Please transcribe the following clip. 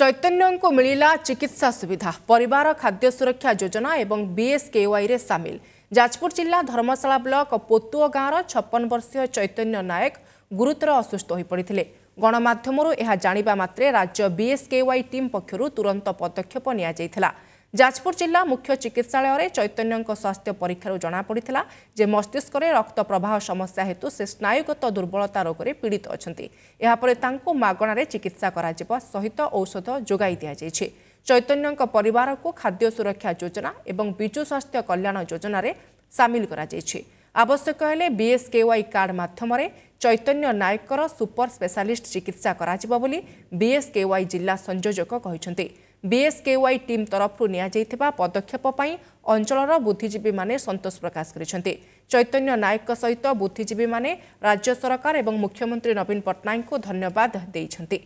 চৈতন্যঙ্কু মিলিলা চিকিৎসা সুবিধা পরিবার খাদ্য সুরক্ষা যোজনা এবং বিএসকেওয়াইরে সামিল যাজপুর জেলা ধর্মশালা ব্লক পোতুয় গাঁর ছপন বর্ষীয় চৈতন্য নায়ক গুরুতর অসুস্থ হয়ে পড়ে গণমাধ্যমর জাঁয়া মাত্রে রাজ্য বিএসকেওয়াই টিম পক্ষ তুরন্ত পদক্ষেপ নিয়েছিল ଯାଜପୁର ଜିଲ୍ଲା ମୁଖ୍ୟ ଚିକିତ୍ସାଳୟରେ ଚୈତନ୍ୟଙ୍କ ସ୍ୱାସ୍ଥ୍ୟ ପରୀକ୍ଷାରୁ ଜଣାପଡ଼ିଥିଲା ଯେ ମସ୍ତିଷ୍କରେ ରକ୍ତ ପ୍ରବାହ ସମସ୍ୟା ହେତୁ ସେ ସ୍ନାୟୁଗତ ଦୁର୍ବଳତା ରୋଗରେ ପୀଡ଼ିତ ଅଛନ୍ତି ଏହାପରେ ତାଙ୍କୁ ମାଗଣାରେ ଚିକିତ୍ସା କରାଯିବା ସହିତ ଔଷଧ ଯୋଗାଇ ଦିଆଯାଇଛି ଚୈତନ୍ୟଙ୍କ ପରିବାରକୁ ଖାଦ୍ୟ ସୁରକ୍ଷା ଯୋଜନା ଏବଂ ବିଜୁ ସ୍ୱାସ୍ଥ୍ୟ କଲ୍ୟାଣ ଯୋଜନାରେ ସାମିଲ କରାଯାଇଛି ଆବଶ୍ୟକ ହେଲେ ବିଏସ୍କେୱାଇ କାର୍ଡ଼ ମାଧ୍ୟମରେ ଚୈତନ୍ୟ ନାୟକଙ୍କର ସୁପର ସ୍ପେଶାଲିଷ୍ଟ ଚିକିତ୍ସା କରାଯିବ ବୋଲି ବିଏସ୍କେୱାଇ ଜିଲ୍ଲା ସଂଯୋଜକ କହିଛନ୍ତି टीम ठरफु नि पदक्षेप अञ्चर बुद्धिजीवी सन्तोष प्रकाश चैतन्य नायक सहित माने राज्य सरकार ए मुख्यमन्त्री नवीन पट्टनायक धन्यवाद